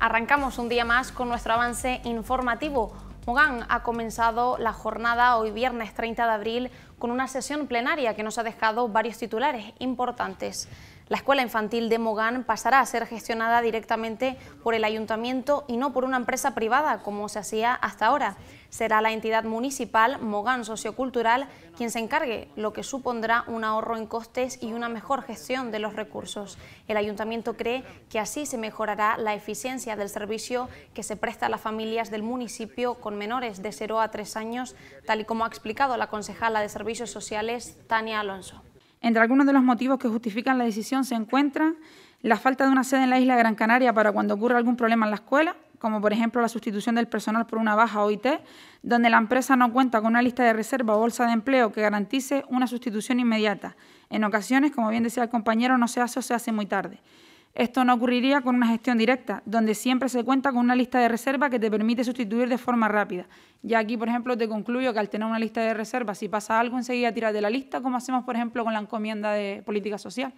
Arrancamos un día más con nuestro avance informativo. Mogán ha comenzado la jornada hoy viernes 30 de abril con una sesión plenaria que nos ha dejado varios titulares importantes. La escuela infantil de Mogán pasará a ser gestionada directamente por el ayuntamiento y no por una empresa privada, como se hacía hasta ahora. Será la entidad municipal Mogán Sociocultural quien se encargue, lo que supondrá un ahorro en costes y una mejor gestión de los recursos. El ayuntamiento cree que así se mejorará la eficiencia del servicio que se presta a las familias del municipio con menores de 0 a 3 años, tal y como ha explicado la concejala de Servicios Sociales, Tania Alonso. Entre algunos de los motivos que justifican la decisión se encuentran la falta de una sede en la isla de Gran Canaria para cuando ocurra algún problema en la escuela, como por ejemplo la sustitución del personal por una baja OIT, donde la empresa no cuenta con una lista de reserva o bolsa de empleo que garantice una sustitución inmediata. En ocasiones, como bien decía el compañero, no se hace o se hace muy tarde. Esto no ocurriría con una gestión directa, donde siempre se cuenta con una lista de reserva que te permite sustituir de forma rápida. Ya aquí, por ejemplo, te concluyo que al tener una lista de reserva, si pasa algo, enseguida tiras de la lista, como hacemos, por ejemplo, con la encomienda de política social.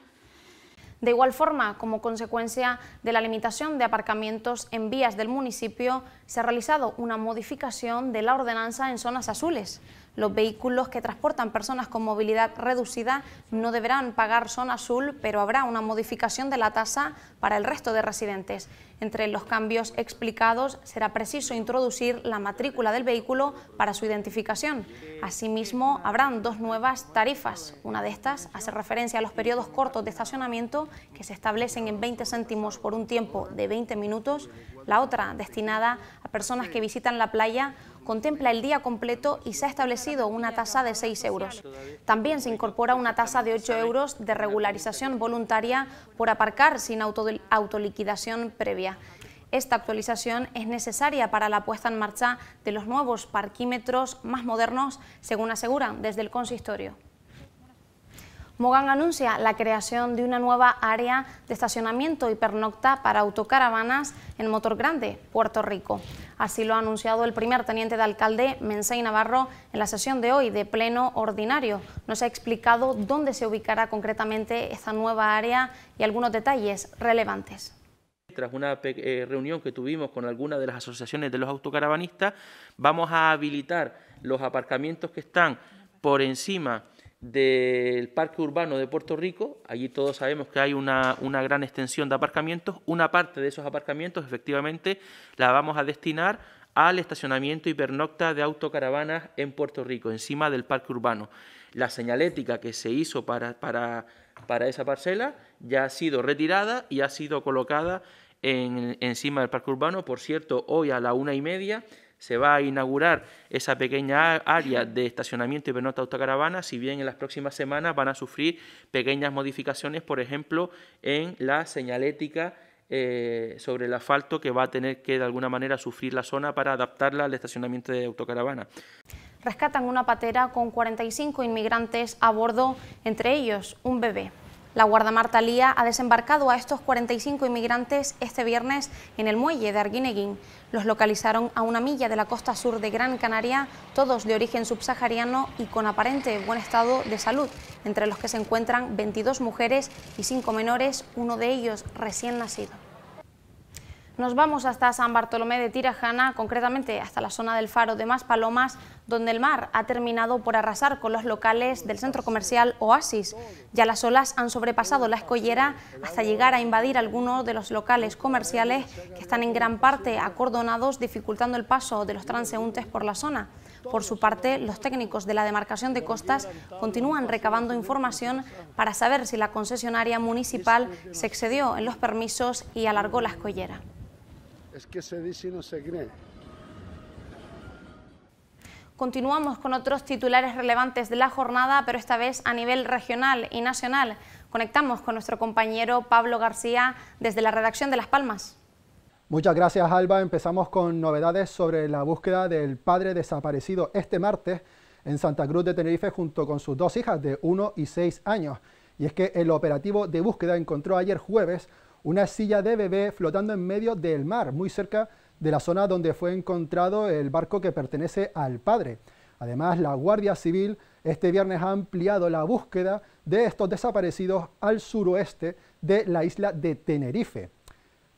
De igual forma, como consecuencia de la limitación de aparcamientos en vías del municipio, se ha realizado una modificación de la ordenanza en zonas azules. Los vehículos que transportan personas con movilidad reducida no deberán pagar zona azul, pero habrá una modificación de la tasa para el resto de residentes. Entre los cambios explicados será preciso introducir la matrícula del vehículo para su identificación. Asimismo, habrán dos nuevas tarifas. Una de estas hace referencia a los periodos cortos de estacionamiento que se establecen en 20 céntimos por un tiempo de 20 minutos, la otra destinada a personas que visitan la playa contempla el día completo y se ha establecido una tasa de 6 euros. También se incorpora una tasa de 8 euros de regularización voluntaria por aparcar sin autoliquidación previa. Esta actualización es necesaria para la puesta en marcha de los nuevos parquímetros más modernos, según aseguran desde el consistorio. Mogán anuncia la creación de una nueva área de estacionamiento hipernocta para autocaravanas en Motor Grande, Puerto Rico. Así lo ha anunciado el primer teniente de alcalde, Mensei Navarro, en la sesión de hoy de pleno ordinario. Nos ha explicado dónde se ubicará concretamente esta nueva área y algunos detalles relevantes tras una eh, reunión que tuvimos con algunas de las asociaciones de los autocaravanistas, vamos a habilitar los aparcamientos que están por encima del Parque Urbano de Puerto Rico, allí todos sabemos que hay una, gran extensión de aparcamientos, una parte de esos aparcamientos efectivamente la vamos a destinar al estacionamiento hipernocta de autocaravanas en Puerto Rico, encima del Parque Urbano. La señalética que se hizo para, para, esa parcela ya ha sido retirada y ha sido colocada encima del Parque Urbano. Por cierto, hoy a la una y media se va a inaugurar esa pequeña área de estacionamiento y pernocta autocaravana, si bien en las próximas semanas van a sufrir pequeñas modificaciones, por ejemplo, en la señalética eh, sobre el asfalto que va a tener que de alguna manera sufrir la zona para adaptarla al estacionamiento de autocaravana. Rescatan una patera con 45 inmigrantes a bordo, entre ellos un bebé. La guardamarta Lía ha desembarcado a estos 45 inmigrantes este viernes en el muelle de Arguineguín. Los localizaron a una milla de la costa sur de Gran Canaria, todos de origen subsahariano y con aparente buen estado de salud, entre los que se encuentran 22 mujeres y 5 menores, uno de ellos recién nacido. Nos vamos hasta San Bartolomé de Tirajana, concretamente hasta la zona del faro de Palomas, donde el mar ha terminado por arrasar con los locales del centro comercial Oasis. Ya las olas han sobrepasado la escollera hasta llegar a invadir algunos de los locales comerciales que están en gran parte acordonados, dificultando el paso de los transeúntes por la zona. Por su parte, los técnicos de la demarcación de costas continúan recabando información para saber si la concesionaria municipal se excedió en los permisos y alargó la escollera. Es que se dice y no se cree. Continuamos con otros titulares relevantes de la jornada, pero esta vez a nivel regional y nacional. Conectamos con nuestro compañero Pablo García desde la redacción de Las Palmas. Muchas gracias Alba. Empezamos con novedades sobre la búsqueda del padre desaparecido este martes en Santa Cruz de Tenerife junto con sus dos hijas de 1 y 6 años. Y es que el operativo de búsqueda encontró ayer jueves una silla de bebé flotando en medio del mar, muy cerca de la zona donde fue encontrado el barco que pertenece al padre. Además, la Guardia Civil este viernes ha ampliado la búsqueda de estos desaparecidos al suroeste de la isla de Tenerife.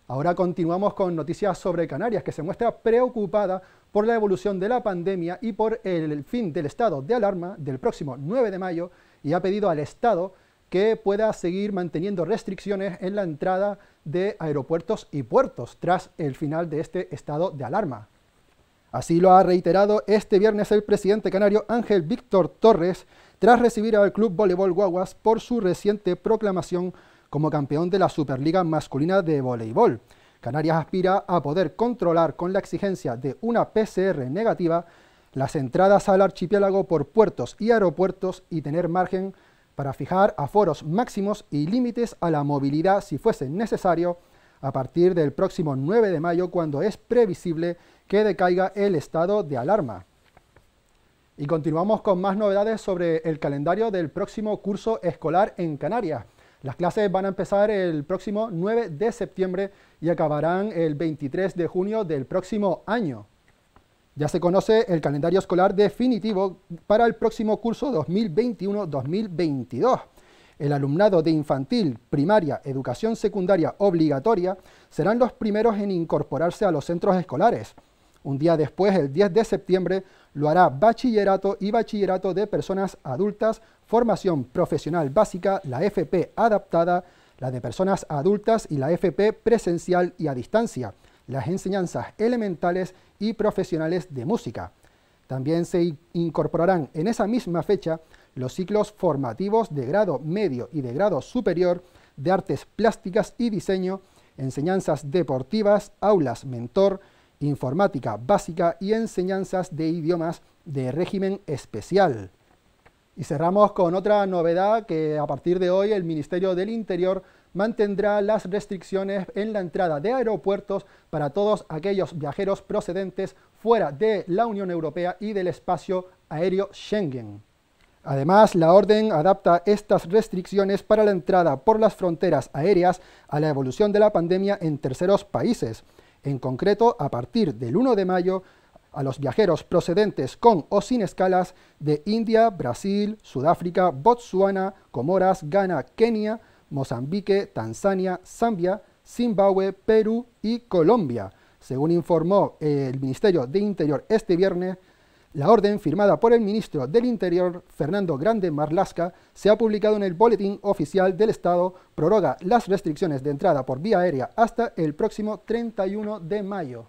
Ahora continuamos con noticias sobre Canarias, que se muestra preocupada por la evolución de la pandemia y por el fin del estado de alarma del próximo 9 de mayo y ha pedido al Estado que pueda seguir manteniendo restricciones en la entrada de aeropuertos y puertos tras el final de este estado de alarma. Así lo ha reiterado este viernes el presidente canario Ángel Víctor Torres tras recibir al Club Voleibol Guaguas por su reciente proclamación como campeón de la Superliga Masculina de Voleibol. Canarias aspira a poder controlar con la exigencia de una PCR negativa las entradas al archipiélago por puertos y aeropuertos y tener margen para fijar aforos máximos y límites a la movilidad si fuese necesario a partir del próximo 9 de mayo cuando es previsible que decaiga el estado de alarma. Y continuamos con más novedades sobre el calendario del próximo curso escolar en Canarias. Las clases van a empezar el próximo 9 de septiembre y acabarán el 23 de junio del próximo año. Ya se conoce el calendario escolar definitivo para el próximo curso 2021-2022. El alumnado de infantil, primaria, educación secundaria obligatoria serán los primeros en incorporarse a los centros escolares. Un día después, el 10 de septiembre, lo hará bachillerato y bachillerato de personas adultas, formación profesional básica, la FP adaptada, la de personas adultas y la FP presencial y a distancia las enseñanzas elementales y profesionales de música. También se incorporarán en esa misma fecha los ciclos formativos de grado medio y de grado superior de artes plásticas y diseño, enseñanzas deportivas, aulas mentor, informática básica y enseñanzas de idiomas de régimen especial. Y cerramos con otra novedad que a partir de hoy el Ministerio del Interior mantendrá las restricciones en la entrada de aeropuertos para todos aquellos viajeros procedentes fuera de la Unión Europea y del espacio aéreo Schengen. Además, la orden adapta estas restricciones para la entrada por las fronteras aéreas a la evolución de la pandemia en terceros países. En concreto, a partir del 1 de mayo, a los viajeros procedentes con o sin escalas de India, Brasil, Sudáfrica, Botsuana, Comoras, Ghana, Kenia, Mozambique, Tanzania, Zambia, Zimbabue, Perú y Colombia. Según informó el Ministerio de Interior este viernes, la orden firmada por el ministro del Interior, Fernando Grande Marlasca, se ha publicado en el Boletín Oficial del Estado, prorroga las restricciones de entrada por vía aérea hasta el próximo 31 de mayo.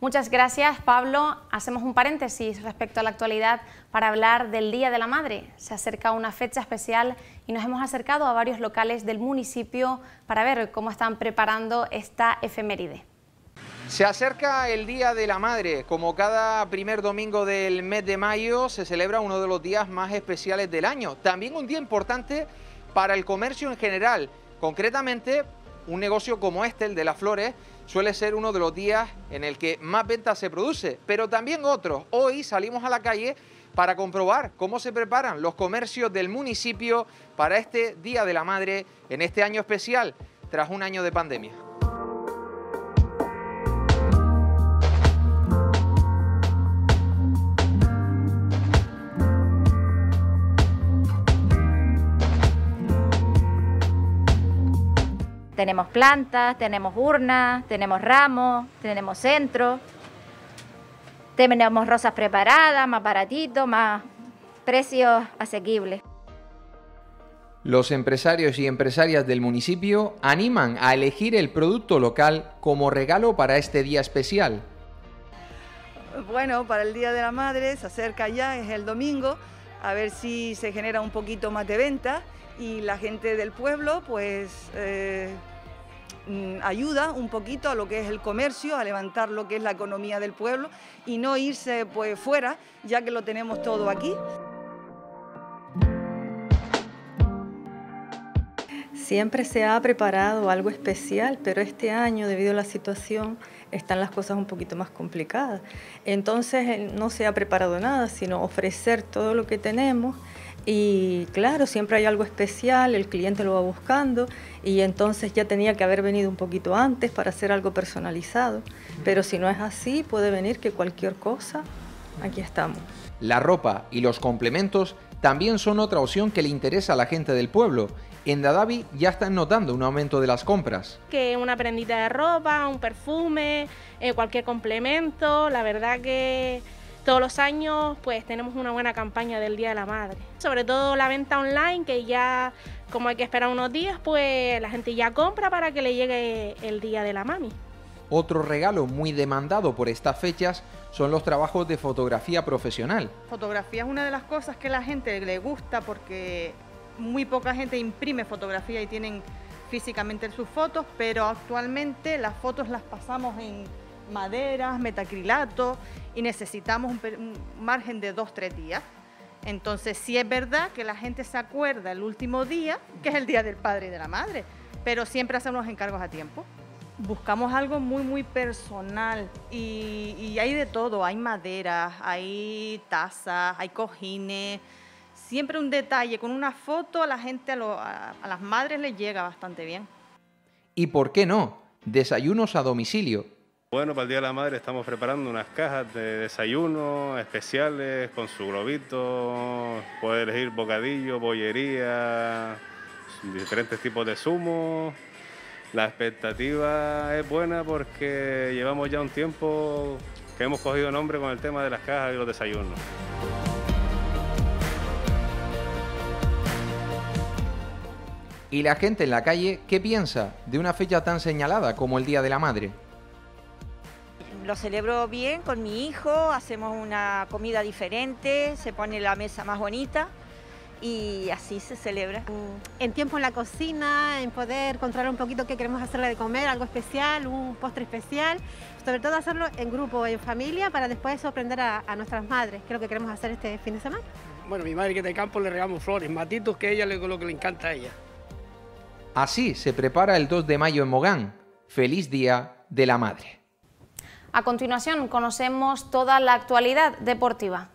Muchas gracias, Pablo. Hacemos un paréntesis respecto a la actualidad para hablar del Día de la Madre. Se acerca una fecha especial y nos hemos acercado a varios locales del municipio para ver cómo están preparando esta efeméride. Se acerca el Día de la Madre. Como cada primer domingo del mes de mayo, se celebra uno de los días más especiales del año. También un día importante para el comercio en general. Concretamente, un negocio como este, el de las flores, suele ser uno de los días en el que más ventas se produce, pero también otros. Hoy salimos a la calle para comprobar cómo se preparan los comercios del municipio para este Día de la Madre en este año especial tras un año de pandemia. Tenemos plantas, tenemos urnas, tenemos ramos, tenemos centro, tenemos rosas preparadas, más baratito, más precios asequibles. Los empresarios y empresarias del municipio animan a elegir el producto local como regalo para este día especial. Bueno, para el Día de la Madre se acerca ya, es el domingo, a ver si se genera un poquito más de venta y la gente del pueblo pues eh, Mm, ayuda un poquito a lo que es el comercio, a levantar lo que es la economía del pueblo y no irse pues fuera, ya que lo tenemos todo aquí. Siempre se ha preparado algo especial, pero este año, debido a la situación, están las cosas un poquito más complicadas. Entonces eh, no se ha preparado nada, sino ofrecer todo lo que tenemos y claro, siempre hay algo especial, el cliente lo va buscando y entonces ya tenía que haber venido un poquito antes para hacer algo personalizado. Pero si no es así, puede venir que cualquier cosa, aquí estamos. La ropa y los complementos también son otra opción que le interesa a la gente del pueblo. En Dadavi ya están notando un aumento de las compras. Que una prendita de ropa, un perfume, eh, cualquier complemento, la verdad que todos los años pues tenemos una buena campaña del Día de la Madre. Sobre todo la venta online que ya como hay que esperar unos días pues la gente ya compra para que le llegue el Día de la Mami. Otro regalo muy demandado por estas fechas son los trabajos de fotografía profesional. Fotografía es una de las cosas que a la gente le gusta porque muy poca gente imprime fotografía y tienen físicamente sus fotos, pero actualmente las fotos las pasamos en maderas, metacrilato y necesitamos un, margen de dos, tres días. Entonces, sí es verdad que la gente se acuerda el último día, que es el día del padre y de la madre, pero siempre hacemos los encargos a tiempo. Buscamos algo muy, muy personal y, hay de todo. Hay maderas, hay tazas, hay cojines. Siempre un detalle, con una foto a la gente, a las madres les llega bastante bien. ¿Y por qué no? Desayunos a domicilio bueno, para el Día de la Madre estamos preparando unas cajas de desayuno especiales con su globito, puede elegir bocadillo, bollería, diferentes tipos de zumos. La expectativa es buena porque llevamos ya un tiempo que hemos cogido nombre con el tema de las cajas y los desayunos. ¿Y la gente en la calle qué piensa de una fecha tan señalada como el Día de la Madre? lo celebro bien con mi hijo, hacemos una comida diferente, se pone la mesa más bonita y así se celebra. Mm, en tiempo en la cocina, en poder encontrar un poquito qué queremos hacerle de comer, algo especial, un postre especial, sobre todo hacerlo en grupo, en familia, para después sorprender a, nuestras madres, que es lo que queremos hacer este fin de semana. Bueno, mi madre que está de campo le regamos flores, matitos que ella le, lo que le encanta a ella. Así se prepara el 2 de mayo en Mogán. Feliz Día de la Madre. A continuación conocemos toda la actualidad deportiva.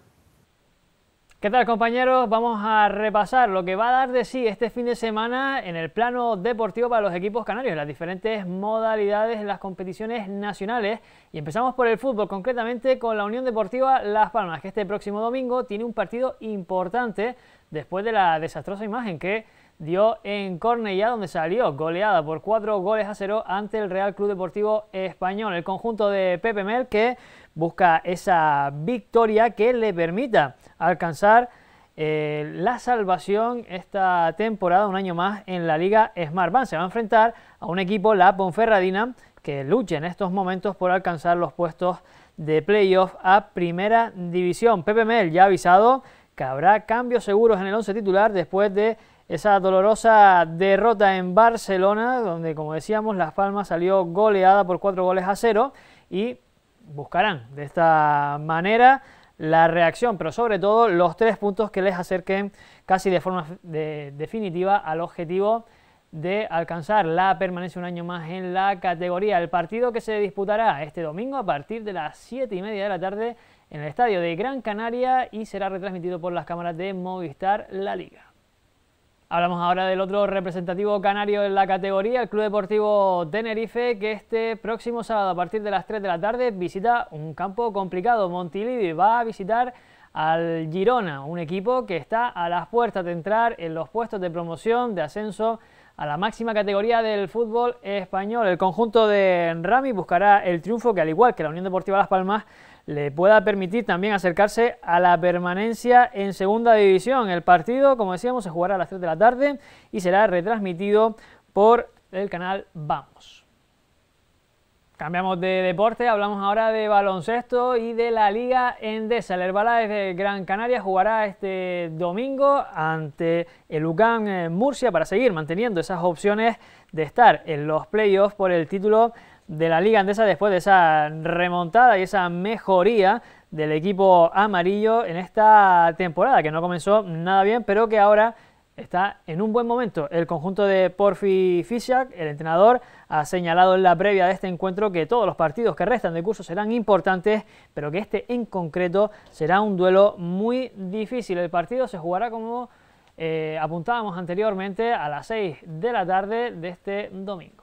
¿Qué tal compañeros? Vamos a repasar lo que va a dar de sí este fin de semana en el plano deportivo para los equipos canarios, las diferentes modalidades en las competiciones nacionales y empezamos por el fútbol, concretamente con la Unión Deportiva Las Palmas, que este próximo domingo tiene un partido importante después de la desastrosa imagen que dio en Cornellá, donde salió goleada por cuatro goles a cero ante el Real Club Deportivo Español. El conjunto de Pepe Mel que busca esa victoria que le permita alcanzar eh, la salvación esta temporada, un año más en la Liga Smart Bank. Se va a enfrentar a un equipo, la Ponferradina, que lucha en estos momentos por alcanzar los puestos de playoff a primera división. Pepe Mel ya ha avisado que habrá cambios seguros en el 11 titular después de esa dolorosa derrota en Barcelona, donde como decíamos Las Palmas salió goleada por cuatro goles a cero y buscarán de esta manera la reacción, pero sobre todo los tres puntos que les acerquen casi de forma definitiva al objetivo de alcanzar la permanencia un año más en la categoría. El partido que se disputará este domingo a partir de las 7 y media de la tarde en el estadio de Gran Canaria y será retransmitido por las cámaras de Movistar La Liga. Hablamos ahora del otro representativo canario en la categoría, el Club Deportivo Tenerife, que este próximo sábado a partir de las 3 de la tarde visita un campo complicado, Montilivi, va a visitar al Girona, un equipo que está a las puertas de entrar en los puestos de promoción, de ascenso a la máxima categoría del fútbol español. El conjunto de Rami buscará el triunfo que al igual que la Unión Deportiva Las Palmas le pueda permitir también acercarse a la permanencia en segunda división. El partido, como decíamos, se jugará a las 3 de la tarde y será retransmitido por el canal Vamos. Cambiamos de deporte, hablamos ahora de baloncesto y de la Liga Endesa. El Herbalife de Gran Canaria jugará este domingo ante el UCAM eh, Murcia para seguir manteniendo esas opciones de estar en los playoffs por el título de la Liga Andesa después de esa remontada y esa mejoría del equipo amarillo en esta temporada, que no comenzó nada bien, pero que ahora está en un buen momento. El conjunto de Porfi Fisiak, el entrenador, ha señalado en la previa de este encuentro que todos los partidos que restan de curso serán importantes, pero que este en concreto será un duelo muy difícil. El partido se jugará como eh, apuntábamos anteriormente a las 6 de la tarde de este domingo.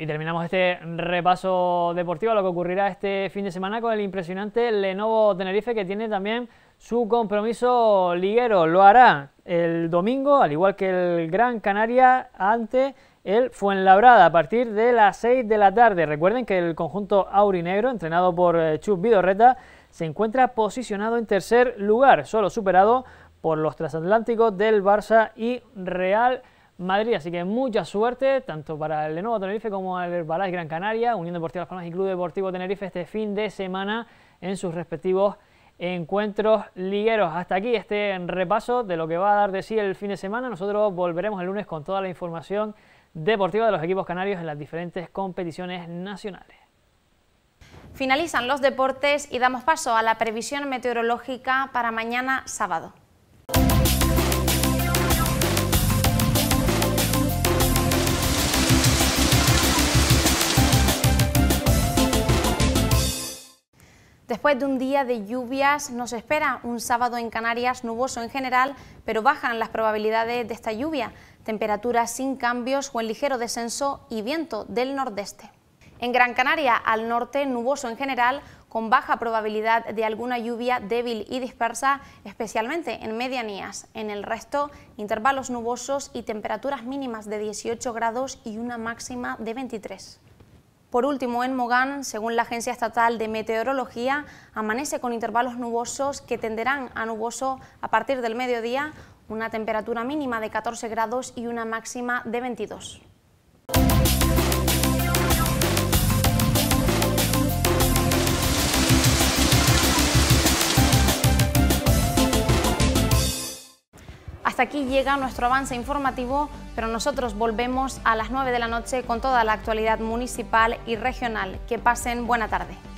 Y terminamos este repaso deportivo a lo que ocurrirá este fin de semana con el impresionante Lenovo Tenerife que tiene también su compromiso liguero. Lo hará el domingo, al igual que el Gran Canaria, ante el Fuenlabrada a partir de las 6 de la tarde. Recuerden que el conjunto aurinegro, entrenado por eh, Chus Vidorreta, se encuentra posicionado en tercer lugar, solo superado por los transatlánticos del Barça y Real Madrid. Así que mucha suerte, tanto para el Nuevo Tenerife como el Herbalife Gran Canaria, Unión Deportiva Las Palmas y Club Deportivo Tenerife este fin de semana en sus respectivos encuentros ligueros. Hasta aquí este repaso de lo que va a dar de sí el fin de semana. Nosotros volveremos el lunes con toda la información deportiva de los equipos canarios en las diferentes competiciones nacionales. Finalizan los deportes y damos paso a la previsión meteorológica para mañana sábado. Después de un día de lluvias, nos espera un sábado en Canarias nuboso en general, pero bajan las probabilidades de esta lluvia, temperaturas sin cambios o en ligero descenso y viento del nordeste. En Gran Canaria, al norte, nuboso en general, con baja probabilidad de alguna lluvia débil y dispersa, especialmente en medianías. En el resto, intervalos nubosos y temperaturas mínimas de 18 grados y una máxima de 23. Por último, en Mogán, según la Agencia Estatal de Meteorología, amanece con intervalos nubosos que tenderán a nuboso a partir del mediodía, una temperatura mínima de 14 grados y una máxima de 22. Hasta aquí llega nuestro avance informativo pero nosotros volvemos a las 9 de la noche con toda la actualidad municipal y regional. Que pasen buena tarde.